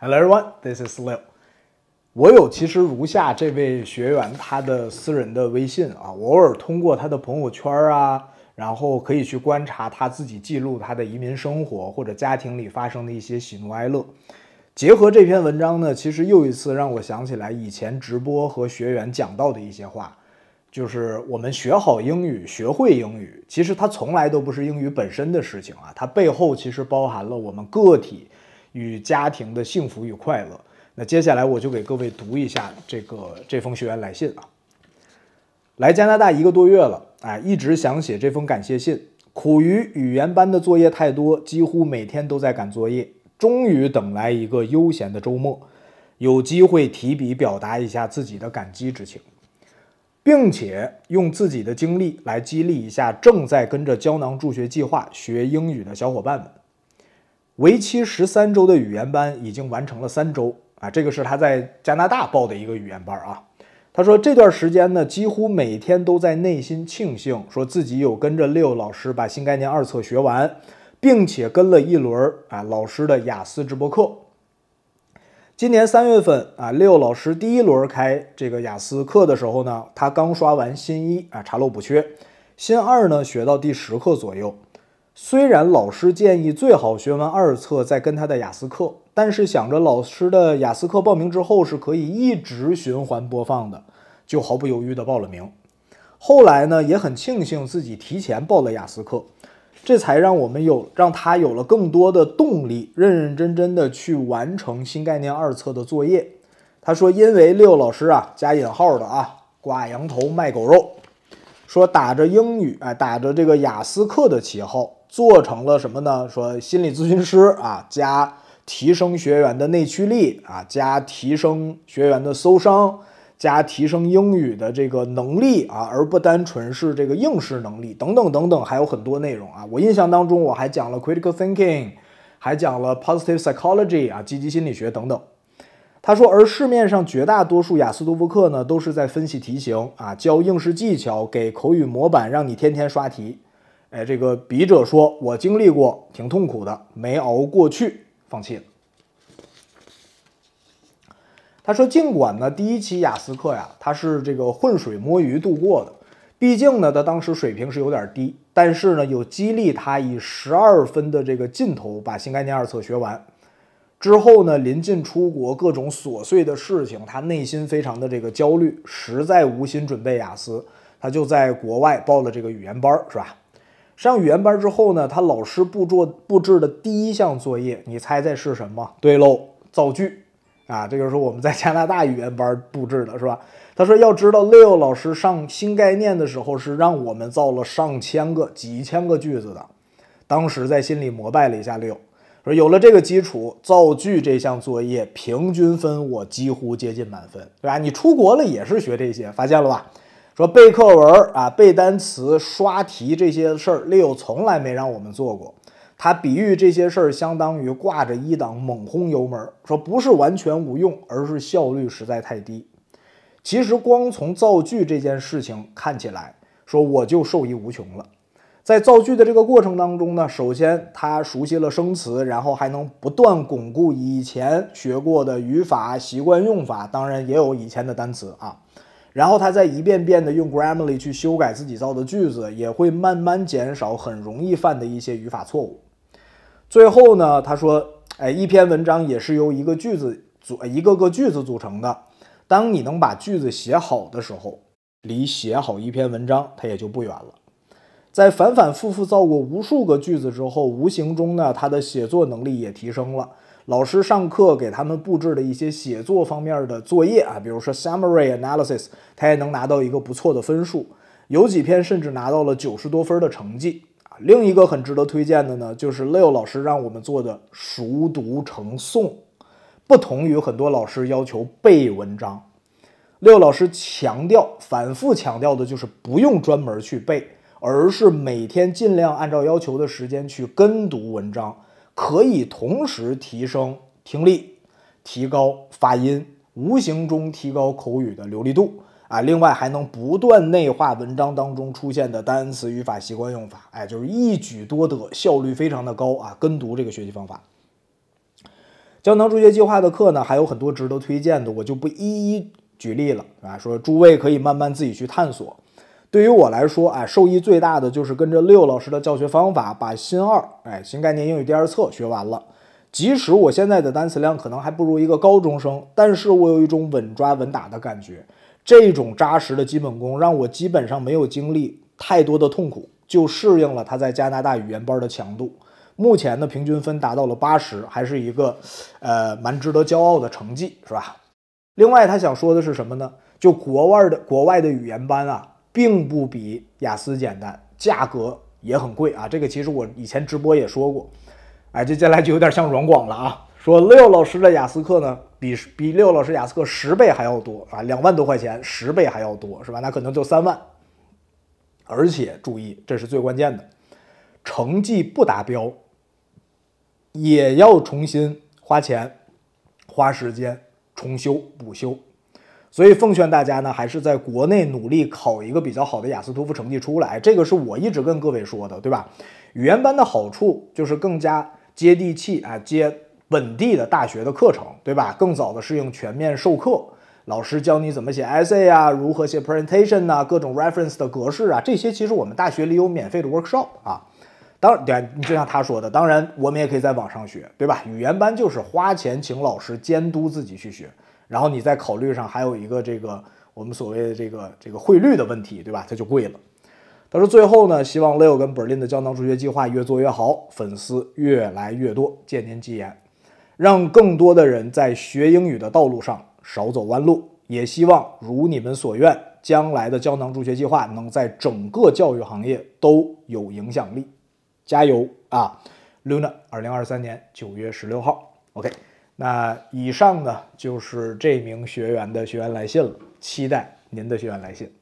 Hello everyone, this is Leo。我有其实如下这位学员他的私人的微信啊，我偶尔通过他的朋友圈啊，然后可以去观察他自己记录他的移民生活或者家庭里发生的一些喜怒哀乐。结合这篇文章呢，其实又一次让我想起来以前直播和学员讲到的一些话，就是我们学好英语、学会英语，其实它从来都不是英语本身的事情啊，它背后其实包含了我们个体。与家庭的幸福与快乐。那接下来我就给各位读一下这个这封学员来信啊。来加拿大一个多月了，哎，一直想写这封感谢信，苦于语言班的作业太多，几乎每天都在赶作业。终于等来一个悠闲的周末，有机会提笔表达一下自己的感激之情，并且用自己的经历来激励一下正在跟着胶囊助学计划学英语的小伙伴们。为期十三周的语言班已经完成了三周啊，这个是他在加拿大报的一个语言班啊。他说这段时间呢，几乎每天都在内心庆幸，说自己有跟着六老师把新概念二册学完，并且跟了一轮啊老师的雅思直播课。今年三月份啊，六老师第一轮开这个雅思课的时候呢，他刚刷完新一啊，查漏补缺，新二呢学到第十课左右。虽然老师建议最好学完二册再跟他的雅思课，但是想着老师的雅思课报名之后是可以一直循环播放的，就毫不犹豫的报了名。后来呢，也很庆幸自己提前报了雅思课，这才让我们有让他有了更多的动力，认认真真的去完成新概念二册的作业。他说：“因为六老师啊，加引号的啊，挂羊头卖狗肉，说打着英语哎，打着这个雅思课的旗号。”做成了什么呢？说心理咨询师啊，加提升学员的内驱力啊，加提升学员的搜商，加提升英语的这个能力啊，而不单纯是这个应试能力等等等等，还有很多内容啊。我印象当中，我还讲了 critical thinking，还讲了 positive psychology 啊，积极心理学等等。他说，而市面上绝大多数雅思读博课呢，都是在分析题型啊，教应试技巧，给口语模板，让你天天刷题。哎，这个笔者说，我经历过，挺痛苦的，没熬过去，放弃了。他说，尽管呢，第一期雅思课呀，他是这个浑水摸鱼度过的，毕竟呢，他当时水平是有点低。但是呢，有激励他以十二分的这个劲头把新概念二册学完。之后呢，临近出国，各种琐碎的事情，他内心非常的这个焦虑，实在无心准备雅思，他就在国外报了这个语言班，是吧？上语言班之后呢，他老师布置布置的第一项作业，你猜猜是什么？对喽，造句啊！这就是我们在加拿大语言班布置的，是吧？他说，要知道 Leo 老师上新概念的时候是让我们造了上千个、几千个句子的，当时在心里膜拜了一下 Leo。说有了这个基础，造句这项作业平均分我几乎接近满分，对吧？你出国了也是学这些，发现了吧？说背课文啊，背单词、刷题这些事儿，Leo 从来没让我们做过。他比喻这些事儿相当于挂着一档猛轰油门，说不是完全无用，而是效率实在太低。其实光从造句这件事情看起来，说我就受益无穷了。在造句的这个过程当中呢，首先他熟悉了生词，然后还能不断巩固以前学过的语法习惯用法，当然也有以前的单词啊。然后他再一遍遍的用 Grammarly 去修改自己造的句子，也会慢慢减少很容易犯的一些语法错误。最后呢，他说：“哎，一篇文章也是由一个句子组，一个个句子组成的。当你能把句子写好的时候，离写好一篇文章，它也就不远了。”在反反复复造过无数个句子之后，无形中呢，他的写作能力也提升了。老师上课给他们布置的一些写作方面的作业啊，比如说 summary analysis，他也能拿到一个不错的分数，有几篇甚至拿到了九十多分的成绩啊。另一个很值得推荐的呢，就是六老师让我们做的熟读成诵，不同于很多老师要求背文章，六老师强调、反复强调的就是不用专门去背，而是每天尽量按照要求的时间去跟读文章。可以同时提升听力，提高发音，无形中提高口语的流利度啊！另外还能不断内化文章当中出现的单词、语法、习惯用法，哎，就是一举多得，效率非常的高啊！跟读这个学习方法，胶囊助学计划的课呢还有很多值得推荐的，我就不一一举例了啊，说诸位可以慢慢自己去探索。对于我来说，哎，受益最大的就是跟着六老师的教学方法，把新二，哎，新概念英语第二册学完了。即使我现在的单词量可能还不如一个高中生，但是我有一种稳抓稳打的感觉。这种扎实的基本功，让我基本上没有经历太多的痛苦，就适应了他在加拿大语言班的强度。目前的平均分达到了八十，还是一个，呃，蛮值得骄傲的成绩，是吧？另外，他想说的是什么呢？就国外的国外的语言班啊。并不比雅思简单，价格也很贵啊！这个其实我以前直播也说过，哎，这将来就有点像软广了啊。说六老师的雅思课呢，比比六老师雅思课十倍还要多啊，两万多块钱，十倍还要多是吧？那可能就三万。而且注意，这是最关键的，成绩不达标也要重新花钱、花时间重修补修。所以奉劝大家呢，还是在国内努力考一个比较好的雅思托福成绩出来，这个是我一直跟各位说的，对吧？语言班的好处就是更加接地气啊，接本地的大学的课程，对吧？更早的适应全面授课，老师教你怎么写 essay 啊，如何写 presentation 呐，各种 reference 的格式啊，这些其实我们大学里有免费的 workshop 啊。当然，对，你就像他说的，当然我们也可以在网上学，对吧？语言班就是花钱请老师监督自己去学。然后你再考虑上还有一个这个我们所谓的这个这个汇率的问题，对吧？它就贵了。他说：“最后呢，希望 Leo 跟 Berlin 的胶囊助学计划越做越好，粉丝越来越多，借您吉言，让更多的人在学英语的道路上少走弯路。也希望如你们所愿，将来的胶囊助学计划能在整个教育行业都有影响力。加油啊，Luna，二零二三年九月十六号，OK。那以上呢，就是这名学员的学员来信了，期待您的学员来信。